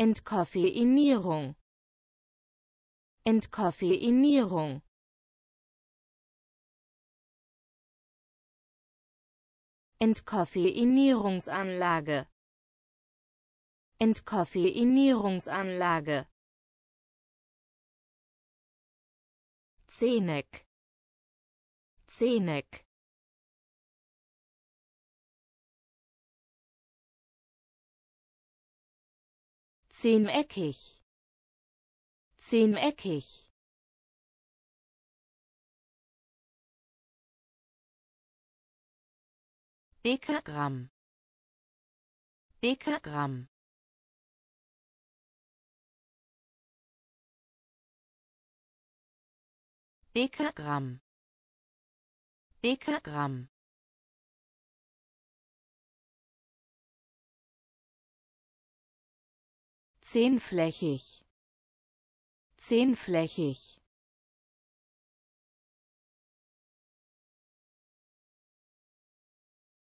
Entkoffeinierung Entkoffeinierung Entkoffeinierungsanlage Entkoffeinierungsanlage Zenek Zenek zehneckig zehneckig Dekagramm Dekagramm Dekagramm Dekagramm zehnflächig zehnflächig